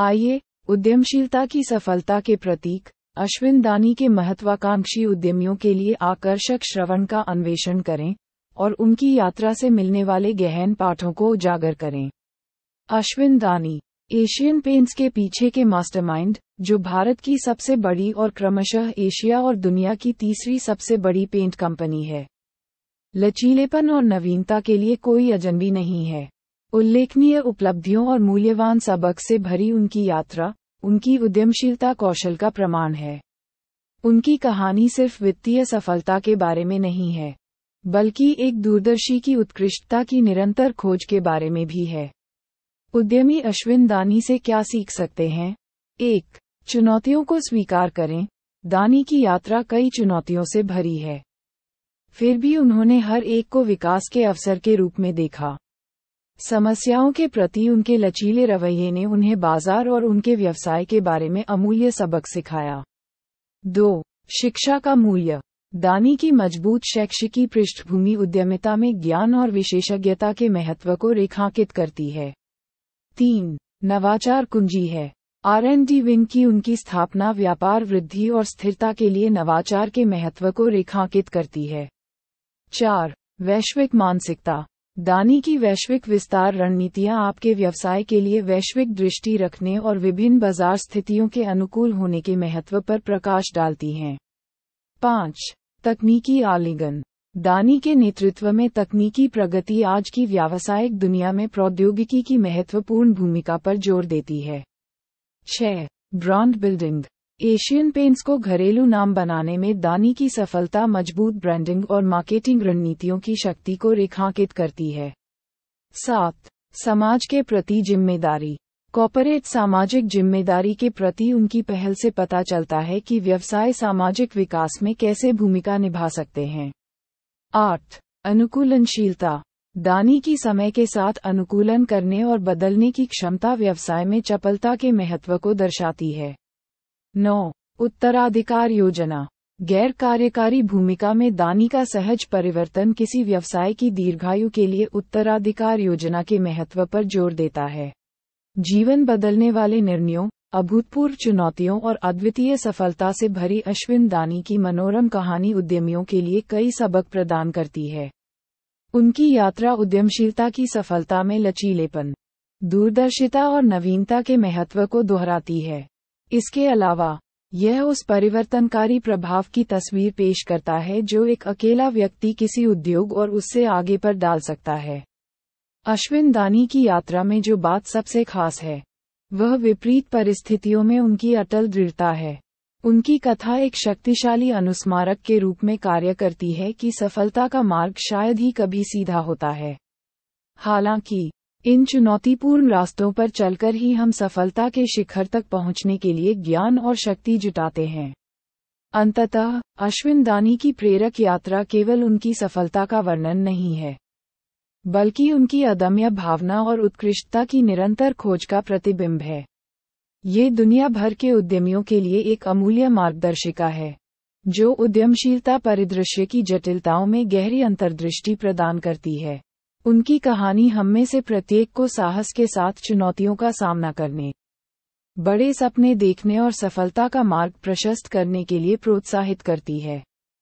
आइए उद्यमशीलता की सफलता के प्रतीक अश्विन दानी के महत्वाकांक्षी उद्यमियों के लिए आकर्षक श्रवण का अन्वेषण करें और उनकी यात्रा से मिलने वाले गहन पाठों को उजागर करें अश्विन दानी एशियन पेंट्स के पीछे के मास्टरमाइंड जो भारत की सबसे बड़ी और क्रमशः एशिया और दुनिया की तीसरी सबसे बड़ी पेंट कंपनी है लचीलेपन और नवीनता के लिए कोई अजनबी नहीं है उल्लेखनीय उपलब्धियों और मूल्यवान सबक से भरी उनकी यात्रा उनकी उद्यमशीलता कौशल का प्रमाण है उनकी कहानी सिर्फ वित्तीय सफलता के बारे में नहीं है बल्कि एक दूरदर्शी की उत्कृष्टता की निरंतर खोज के बारे में भी है उद्यमी अश्विन दानी से क्या सीख सकते हैं एक चुनौतियों को स्वीकार करें दानी की यात्रा कई चुनौतियों से भरी है फिर भी उन्होंने हर एक को विकास के अवसर के रूप में देखा समस्याओं के प्रति उनके लचीले रवैये ने उन्हें बाजार और उनके व्यवसाय के बारे में अमूल्य सबक सिखाया दो शिक्षा का मूल्य दानी की मजबूत शैक्षिकी पृष्ठभूमि उद्यमिता में ज्ञान और विशेषज्ञता के महत्व को रेखांकित करती है तीन नवाचार कुंजी है आर एन डी विंग की उनकी स्थापना व्यापार वृद्धि और स्थिरता के लिए नवाचार के महत्व को रेखांकित करती है चार वैश्विक मानसिकता दानी की वैश्विक विस्तार रणनीतियां आपके व्यवसाय के लिए वैश्विक दृष्टि रखने और विभिन्न बाजार स्थितियों के अनुकूल होने के महत्व पर प्रकाश डालती हैं पाँच तकनीकी आलिंगन दानी के नेतृत्व में तकनीकी प्रगति आज की व्यावसायिक दुनिया में प्रौद्योगिकी की महत्वपूर्ण भूमिका पर जोर देती है छह ब्रांड बिल्डिंग एशियन पेंट्स को घरेलू नाम बनाने में दानी की सफलता मजबूत ब्रांडिंग और मार्केटिंग रणनीतियों की शक्ति को रेखांकित करती है सात समाज के प्रति जिम्मेदारी कॉपोरेट सामाजिक जिम्मेदारी के प्रति उनकी पहल से पता चलता है कि व्यवसाय सामाजिक विकास में कैसे भूमिका निभा सकते हैं आठ अनुकूलनशीलता दानी की समय के साथ अनुकूलन करने और बदलने की क्षमता व्यवसाय में चपलता के महत्व को दर्शाती है नौ उत्तराधिकार योजना गैर कार्यकारी भूमिका में दानी का सहज परिवर्तन किसी व्यवसाय की दीर्घायु के लिए उत्तराधिकार योजना के महत्व पर जोर देता है जीवन बदलने वाले निर्णयों अभूतपूर्व चुनौतियों और अद्वितीय सफलता से भरी अश्विन दानी की मनोरम कहानी उद्यमियों के लिए कई सबक प्रदान करती है उनकी यात्रा उद्यमशीलता की सफलता में लचीलेपन दूरदर्शिता और नवीनता के महत्व को दोहराती है इसके अलावा यह उस परिवर्तनकारी प्रभाव की तस्वीर पेश करता है जो एक अकेला व्यक्ति किसी उद्योग और उससे आगे पर डाल सकता है अश्विन दानी की यात्रा में जो बात सबसे खास है वह विपरीत परिस्थितियों में उनकी अटल दृढ़ता है उनकी कथा एक शक्तिशाली अनुस्मारक के रूप में कार्य करती है कि सफलता का मार्ग शायद ही कभी सीधा होता है हालांकि इन चुनौतीपूर्ण रास्तों पर चलकर ही हम सफलता के शिखर तक पहुंचने के लिए ज्ञान और शक्ति जुटाते हैं अंततः अश्विन दानी की प्रेरक यात्रा केवल उनकी सफलता का वर्णन नहीं है बल्कि उनकी अदम्य भावना और उत्कृष्टता की निरंतर खोज का प्रतिबिंब है ये दुनिया भर के उद्यमियों के लिए एक अमूल्य मार्गदर्शिका है जो उद्यमशीलता परिदृश्य की जटिलताओं में गहरी अंतर्दृष्टि प्रदान करती है उनकी कहानी हम में से प्रत्येक को साहस के साथ चुनौतियों का सामना करने बड़े सपने देखने और सफलता का मार्ग प्रशस्त करने के लिए प्रोत्साहित करती है